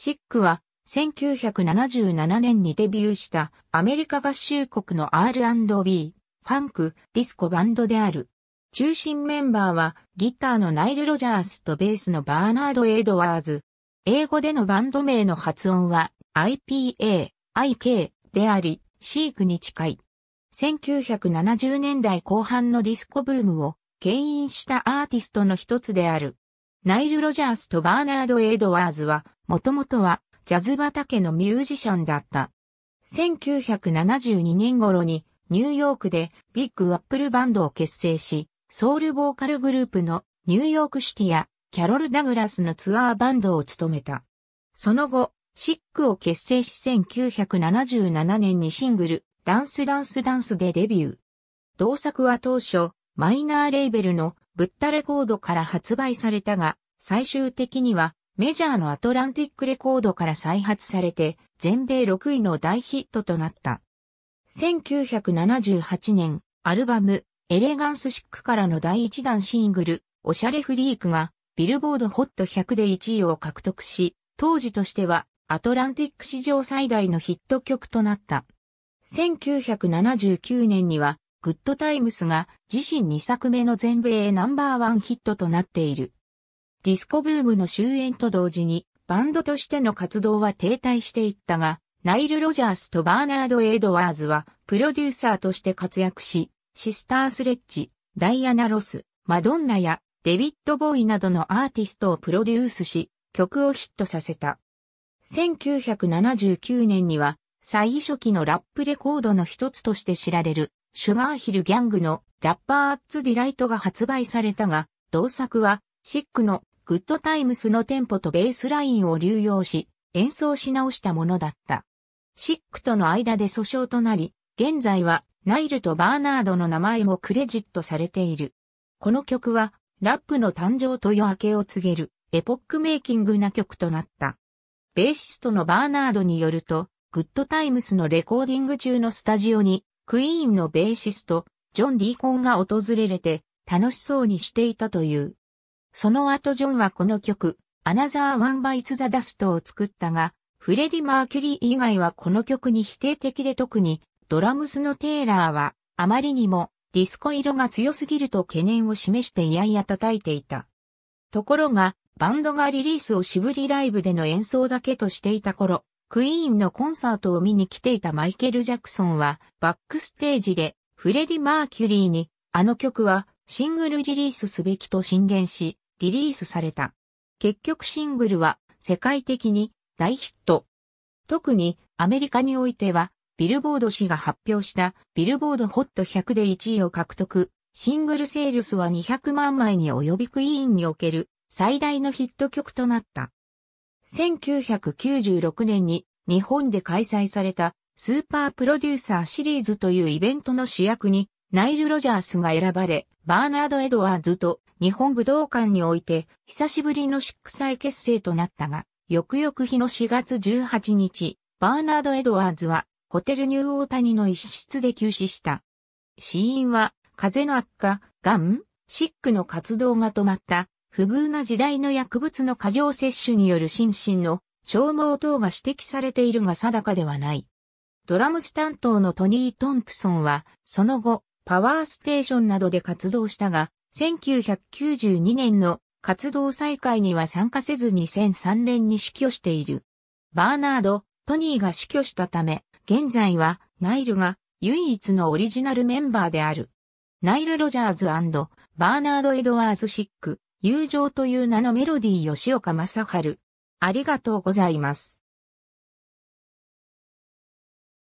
シックは1977年にデビューしたアメリカ合衆国の R&B、ファンク、ディスコバンドである。中心メンバーはギターのナイル・ロジャースとベースのバーナード・エドワーズ。英語でのバンド名の発音は IPA、IK であり、シークに近い。1970年代後半のディスコブームを牽引したアーティストの一つである。ナイル・ロジャースとバーナード・エドワーズはもともとはジャズ畑のミュージシャンだった。1972年頃にニューヨークでビッグアップルバンドを結成し、ソウルボーカルグループのニューヨークシティやキャロル・ダグラスのツアーバンドを務めた。その後、シックを結成し1977年にシングル、ダンスダンスダンスでデビュー。同作は当初、マイナーレーベルのブッダレコードから発売されたが、最終的にはメジャーのアトランティックレコードから再発されて、全米6位の大ヒットとなった。1978年、アルバム、エレガンスシックからの第1弾シングル、オシャレフリークが、ビルボードホット100で1位を獲得し、当時としては、アトランティック史上最大のヒット曲となった。1979年には、グッドタイムスが自身2作目の全米ナンバーワンヒットとなっている。ディスコブームの終焉と同時に、バンドとしての活動は停滞していったが、ナイル・ロジャースとバーナード・エドワーズは、プロデューサーとして活躍し、シスター・スレッジ、ダイアナ・ロス、マドンナや、デビッド・ボーイなどのアーティストをプロデュースし、曲をヒットさせた。1979年には、最初期のラップレコードの一つとして知られる、シュガーヒルギャングのラッパーアッツディライトが発売されたが、同作は、シックのグッドタイムスのテンポとベースラインを流用し、演奏し直したものだった。シックとの間で訴訟となり、現在はナイルとバーナードの名前もクレジットされている。この曲は、ラップの誕生と夜明けを告げる、エポックメイキングな曲となった。ベーシストのバーナードによると、グッドタイムスのレコーディング中のスタジオに、クイーンのベーシスト、ジョン・ディーコンが訪れれて、楽しそうにしていたという。その後ジョンはこの曲、Another One Bites the Dust を作ったが、フレディ・マーキュリー以外はこの曲に否定的で特に、ドラムスのテイラーは、あまりにも、ディスコ色が強すぎると懸念を示していやいや叩いていた。ところが、バンドがリリースを渋りライブでの演奏だけとしていた頃、クイーンのコンサートを見に来ていたマイケル・ジャクソンは、バックステージで、フレディ・マーキュリーに、あの曲はシングルリリースすべきと進言し、リリースされた。結局シングルは世界的に大ヒット。特にアメリカにおいては、ビルボード氏が発表したビルボードホット100で1位を獲得。シングルセールスは200万枚に及びクイーンにおける最大のヒット曲となった。1996年に日本で開催されたスーパープロデューサーシリーズというイベントの主役にナイル・ロジャースが選ばれ、バーナード・エドワーズと日本武道館において久しぶりの祝祭結成となったが、翌々日の4月18日、バーナード・エドワーズはホテルニューオータニの一室で急死した。死因は風邪の悪化、ガン、シックの活動が止まった、不遇な時代の薬物の過剰摂取による心身の消耗等が指摘されているが定かではない。ドラムス担当のトニー・トンプソンは、その後、パワーステーションなどで活動したが、1992年の活動再開には参加せず2003年に死去している。バーナード・トニーが死去したため、現在はナイルが唯一のオリジナルメンバーである。ナイル・ロジャーズバーナード・エドワーズ・シック、友情という名のメロディー吉岡正春。ありがとうございます。